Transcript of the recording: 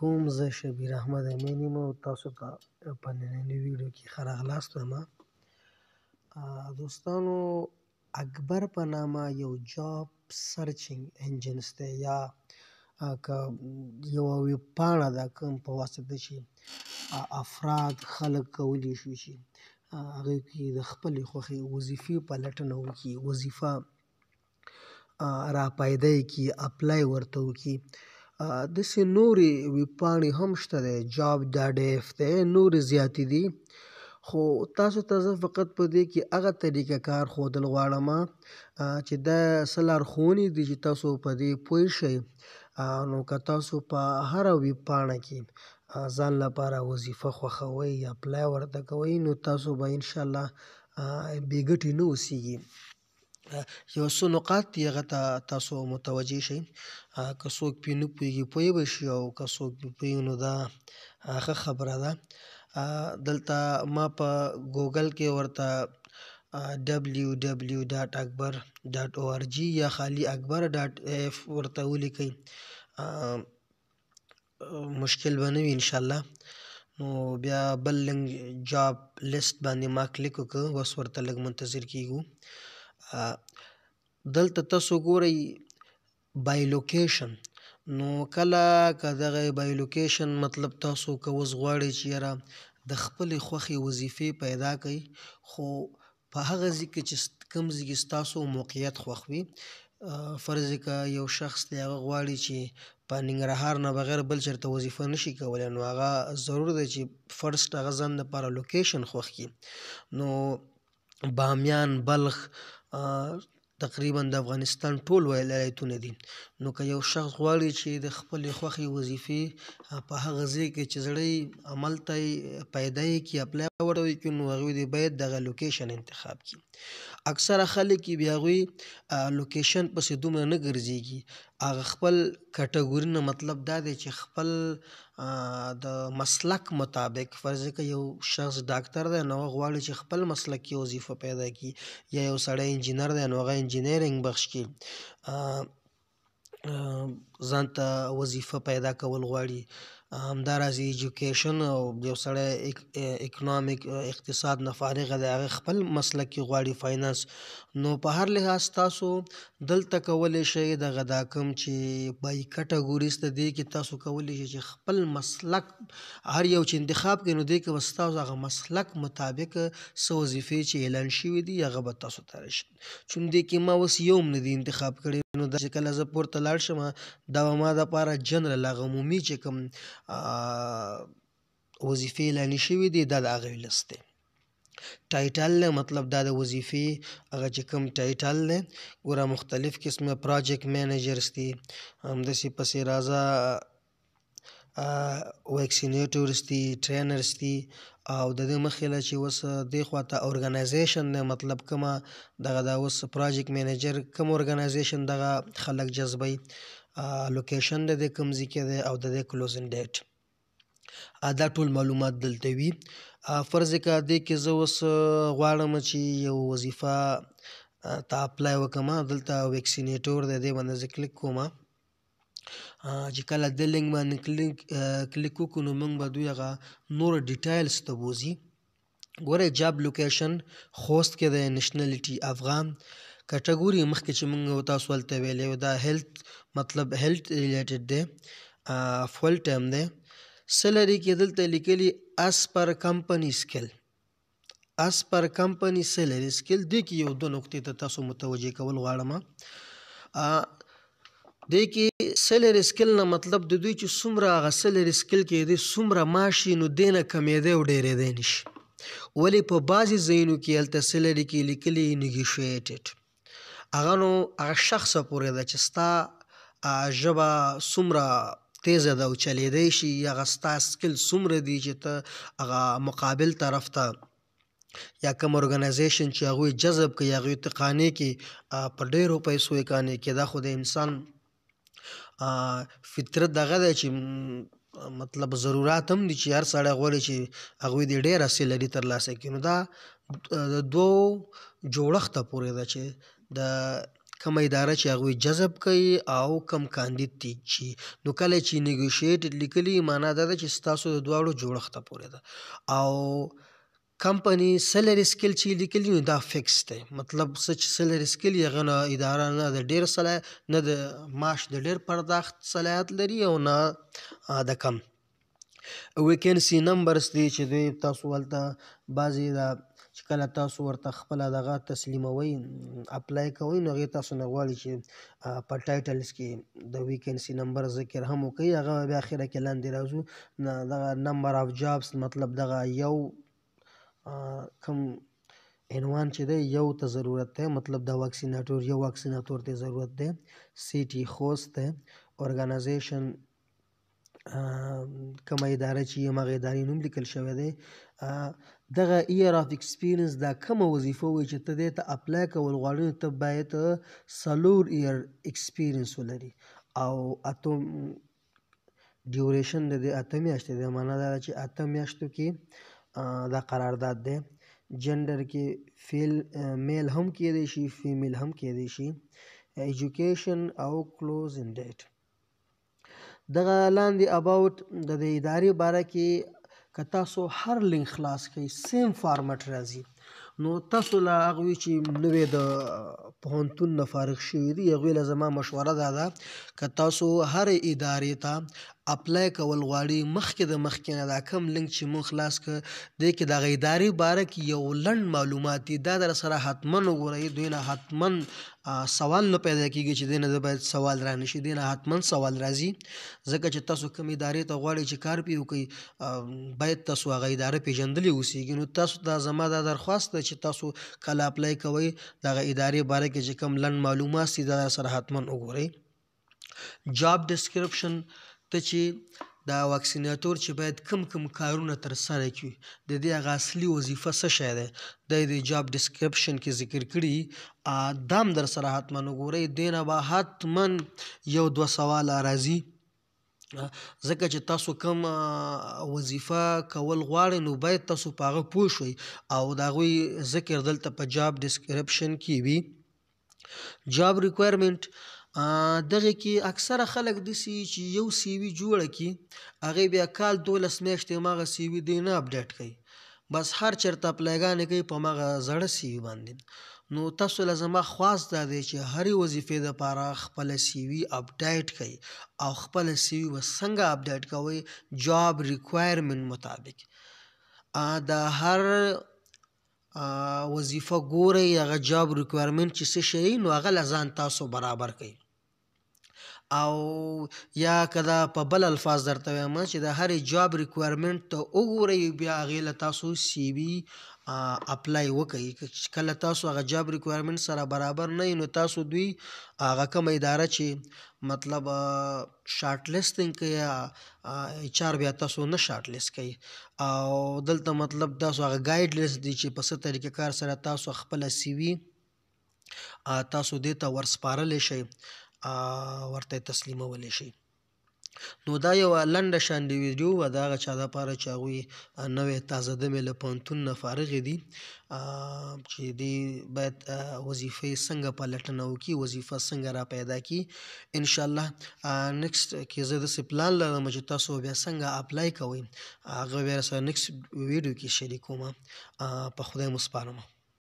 کوم زه شبیر احمد امین یم او تاسو ته په نننۍ ویډیو کې ښه راغلاست وایم دوستانو اکبر په نامه یو جاب سرچینګ انجن دی یا که یوه ویب پاڼه ده کوم په واسطه چې افراد خلک کولی شي چې هغې کې د خپلې خوښې وظیفې پلټنه وکړي وظیفه را پیدا کړي اپلای ورته وکړي داسې نورې ویب پاڼې هم شته دی جاب ډاټ ایف دی نورې زیاتې دي خو تاسو ته زه فقط په دې کې هغه طریقه کار ښودل غواړمه چې دا څه لارښوونې دي چې تاسو په دې پوه شئ نو که تاسو په هره ویب پاڼه کې ځان لپاره وظیفه خوښوئ یا اپلای ورته کوئ نو تاسو به انشاءالله بې ګټې نه اوسیږئ یو څو نقاط دی هغه ته تاسو متوجه شئ که څوک پې نه پوهېږي پوهې به شي او که څوک پې پوهېږي نو دا ښه خبره ده دلته ما په ګوګل کې ورته ډبلیو ډبلیو ډاټ اکبر ډاټ او آر جي یا خالی اکبر ډاټ ایف ورته ولیکئ مشکل به نه وي انشاءالله نو بیا بل لنک جاب لیست باندې ما کلیک وکړ اوس ورته لږ منتظر کیږو دلته تاسو ګورئ بای لوکیشن نو کله که دغه بای لوکیشن مطلب تاسو که اوس غواړئ چې یاره د خپلې خوښې وظیفې پیدا کړئ خو په هغه ځای کې چې کوم ځای کې ستاسو موقعیت خوښ وي فرض که یو شخص دی هغه غواړي چې په ننګرهار نه بغیر بل چیرته وظیفه نشي کولی نو هغه ضرور دی چې فرست هغه ځان دپاره لوکیشن خوښ کړي نو بامیان بلخ تقریبا د افغانستان ټول ولایتونه دي نو که یو شخص غواړي چې د خپلې خوښې وظیفې په هغه ځای کې چې زړه یې عمل ته یې پیدا یې کړي اپلای ورته وکړي نو هغوی دې باید دغه لوکیشن انتخاب کړي اکثره خلک بیا غوي لوکیشن پسې دومره نه ګرځيږي هغه خپل کټګوري نه مطلب دا دی چې خپل د مسلک مطابق فرض کړئ یو شخص ډاکټر دی نو غواړي چې خپل مسلک کې وظیفه پیدا کړي یا یو سړی انجینر دی نو هغه انجینرینګ بخش کې ځان ته وظیفه پیدا کول غواړي همدارس ایجوکیشن او یو سړی اکنامیک اقتصاد نه فارغ دی هغه خپل مسلک کې غواړي فاینانس نو په هر لحاظ تاسو دلته کولی شئ د غدا کم چې بای کټګوریز ته دی کې تاسو کولی شئ چې خپل مسلک هر یو چې انتخاب کینو دی کې وستاسو هغه مسلک مطابق سو وظیفې چې اعلان شوې دي هغه به تاسو ته راشي چون دی کې ما اوس یوم نه دی انتخاب کړی نو دا چې کله زه پورته لاړ شم دا ما د لپاره جنرال هغه عمومي چې کوم وظیفې اعلانې شوي دي دا د هغه لست دی ټایټل نه مطلب دا د وظیفې هغه چې کوم ټایټل نه ګوره مختلف قسمه پروجیکټ مینیجرز دي همداسې پسې راځه ویکسینیټورز دي ټرینرز دي او د دې مخیله چې وس د خواته اورګنایزیشن نه مطلب کما دغه دا وس پروجیکټ مینیجر کوم اورګنایزیشن دغه خلک جذبوي لوکیشن د دې کوم ځای کې دی او د دې کلوزینګ ډیټ دا ټول معلومات دلته وي فرض کا دې کې زه اوس غواړم چې یو وظیفه ته اپلای وکم دلته ویکسینیټور د دې باندې کلیک کوم چې کله د لینک باندې کلیک کلیک وکړو نو موږ به دوی هغه نور ډیټیلز ته بوزي ګوره جاب لوکیشن خوست کې د نېشنلټي افغان کټګوري مخکې چې موږ تاسو ولته ویلې دا هیلث مطلب هیلث ریلیټډ دی فول ټایم دی سلری کې دلته لیکلي اس پر کمپنی سکل اس پر کمپنی سلری سکل دی کې یو دو نقطې ته تاسو متوجه کول غواړم د کې سلری سکل نه مطلب د دوی چې څومره غ سلری سکل کې دی څومره ماشي نو دینه کمې دی او ډېرې دی نشي ولی په بعضی ځایونو کې الته سلری کې لیکلي نیګیشیټډ هغه نو هغه شخص پورې ده چې ستا ژبه څومره تیزه ده او چلیدای شي هغه ستا سکل څومره دي چې ته هغه مقابل طرف ته یا کوم اورګنایزیشن چې هغه جذب کوي هغه ته قانې کې پر ډیرو پیسو یې قانې کې دا خو د انسان فطرت دغه دی چې مطلب ضرورت هم دي چې هر سړی غواړي چې هغه دې ډېر اصل لري تر لاسه کینو دا دوه جوړښت پورې ده چې د کومه اداره چې هغوی جذب کوي او کم کاندید دي چې نو کله چې نیګوشیټډ لیکلي معنا دا ده چې ستاسو د دواړو جوړښت ته پورې ده او کمپنی سیلری سکیل چې لیکلی نو دا فکس دی مطلب سچ سیلری سکیل یغه نه اداره نه د ډیر صلاح نه د معاش د ډیر پرداخت صلاحیت لري او نه د کم ویکنسی نمبرز دی چې دوی تاسو ولته بعضی د چې کله تاسو ورته خپل دغه تسلیموي اپلای کوئ نو هغې تاسو نه غواړي چې په ټایټلز کې د ویکنسي نمبر ذکر هم وکړي هغه بیا اخره کې لاندې راځو دغه نمبر آف جابس مطلب دغه یو کوم عنوان چې دی یو ته ضرورت دی مطلب د واکسیناتور یو واکسیناتور ته ضرورت دی سیټي خوست دی اورګنایزیشن کومه اداره چې یم هغه ادارې نوم لیکل شوی دی دغه ایر اف ایکسپیرینس دا کومه وظیفه وي چې ته دې ته اپلای کول غواړې نو ته باید سلور ایر ایکسپیرینس ولري او اته ډیوریشن د دې اته میاشتې د معنا دا چې اته میاشتو کې دا قرارداد دی جنډر کې فیل میل هم کېدای شي فیمیل هم کېدای شي ایجوکیشن او کلوز ان ډیټ دغه لاندې اباوت د ادارې باره کې که تاسو هر لینک خلاص کړئ سیم فارمټ راځي نو تاسو لا هغه چې نوې د پهونتون نه فارغ شوی دی هغه له زما مشوره ده ده ک تاسو هر ادارې ته اپلای کول غواړي مخکې د مخکې نه دا کم لنک چې مون خلاص ک دې کې د غیداري باره کې یو لند معلوماتي دا در سره حتمن وګورئ دوی نه حتمن سوال نه پیدا کیږي چې دینه د باید سوال را نشي دینه حتمن سوال راځي ځکه چې تاسو کوم ادارې ته غواړئ چې کار پیو کوي باید تاسو هغه اداره پیژندلې اوسئ نو تاسو دا زما دا درخواست ده چې تاسو کله اپلای کوئ دغه ادارې باره کې چې کوم لند معلومات سي دا سره حتمن وګورئ جاب ډسکرپشن ته چې دا واکسیناتور چې باید کم کم کارونه تر سره کړي د دې هغه اصلي وظیفه څه شی ده د دې جاب ډسکرپشن کې ذکر کړي دام در سره حتمن وګورئ دینه به حتمن یو دوه سوال راځي ځکه چې تاسو کوم وظیفه کول غواړئ نو باید تاسو په هغه پوه شئ او دا غوي ذکر دلته په جاب ډسکرپشن کې وي جاب ریکوایرمنټ دغه کې اکثره خلک د سی چې یو سی وی جوړ کی هغه بیا کال 12 میاشتې ماغه سی وی دی نه اپډیټ کړي بس هر چرته پلیګانې کوي په ماغه زړه سی وی باندې نو تاسو لزما خاص دا دی چې هرې وظیفې د پاره خپل سی وی اپډیټ کړئ او خپل سی وی وسنګ اپډیټ کوئ جاب ریکوایرمنت مطابق دا هر وظیفه ګورئ هغه جاب ریکوایرمنټ چې څه شی نو هغه لزان تاسو برابر کړئ او یا کدا په بل الفاظ درته وایم چې د هر جاب ریکوایرمنت ته وګورئ بیا هغه له تاسو سی وی اپلای وکړئ کله تاسو هغه جاب ریکوایرمنت سره برابر نه نو تاسو دوی هغه کوم اداره چې مطلب شارټ لیستینګ کوي ایچ آر بیا تاسو نه شارټ لیست کوي او دلته مطلب تاسو هغه گایډ لیست دی چې په ست طریقه کار سره تاسو خپل سی وی تاسو دې ته ورسپارل شئ ورته تسلیمولی شي نو دا یو لنډه شان دی ویډیو و دا غا چا د پاره چاغوي نوې تازه د مل پونتون نه فارغ دي چې دی باید وظیفه څنګه پلټنه وکي وظیفه څنګه را پیدا کی ان شاء الله نیکسټ کې زه د پلان لرم چې تاسو بیا څنګه اپلای کوئ هغه بیا سره نیکسټ ویډیو کې شریکوم په خوده مسپارم